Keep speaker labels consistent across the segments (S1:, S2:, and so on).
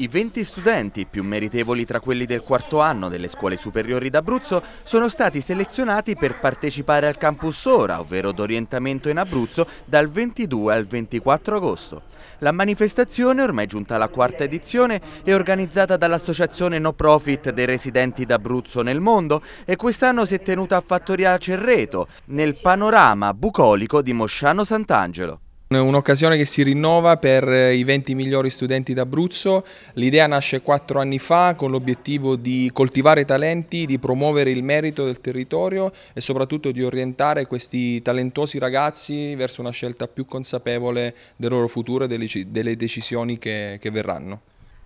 S1: I 20 studenti, più meritevoli tra quelli del quarto anno delle scuole superiori d'Abruzzo, sono stati selezionati per partecipare al Campus Ora, ovvero d'orientamento in Abruzzo, dal 22 al 24 agosto. La manifestazione, ormai giunta alla quarta edizione, è organizzata dall'associazione no profit dei residenti d'Abruzzo nel mondo e quest'anno si è tenuta a Fattoria Cerreto, nel panorama bucolico
S2: di Mosciano Sant'Angelo. Un'occasione che si rinnova per eh, i 20 migliori studenti d'Abruzzo, l'idea nasce quattro anni fa con l'obiettivo di coltivare talenti, di promuovere il merito del territorio e soprattutto di orientare questi talentuosi ragazzi verso una scelta più consapevole del loro futuro e delle decisioni che, che verranno.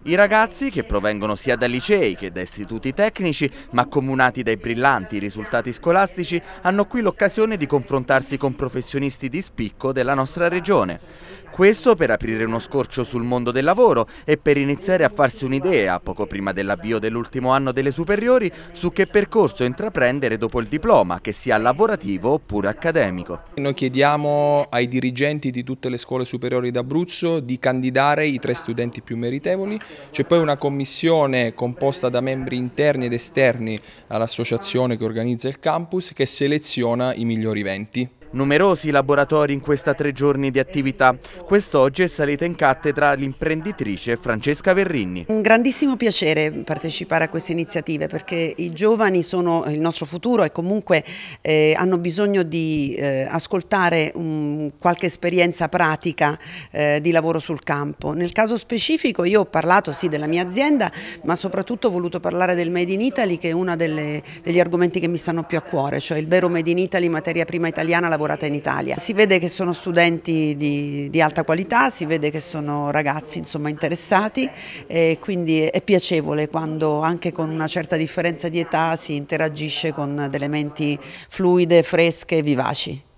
S2: I ragazzi, che provengono sia da licei che da istituti tecnici, ma
S1: comunati dai brillanti risultati scolastici, hanno qui l'occasione di confrontarsi con professionisti di spicco della nostra regione. Questo per aprire uno scorcio sul mondo del lavoro e per iniziare a farsi un'idea, poco prima dell'avvio dell'ultimo anno delle superiori, su che percorso intraprendere dopo il diploma, che sia lavorativo oppure accademico. Noi
S2: chiediamo ai dirigenti di tutte le scuole superiori d'Abruzzo di candidare i tre studenti più meritevoli, c'è poi una commissione composta da membri interni ed esterni all'associazione che organizza il campus che seleziona i migliori venti. Numerosi
S1: laboratori in questa tre giorni di attività. Quest'oggi è salita in cattedra l'imprenditrice Francesca Verrini.
S3: Un grandissimo piacere partecipare a queste iniziative perché i giovani sono il nostro futuro e comunque eh, hanno bisogno di eh, ascoltare un, qualche esperienza pratica eh, di lavoro sul campo. Nel caso specifico io ho parlato sì della mia azienda ma soprattutto ho voluto parlare del Made in Italy che è uno degli argomenti che mi stanno più a cuore, cioè il vero Made in Italy, materia prima italiana, lavoro lavorata in Italia. Si vede che sono studenti di, di alta qualità, si vede che sono ragazzi insomma, interessati e quindi è piacevole quando anche con una certa differenza di età si interagisce con delle menti fluide, fresche e vivaci.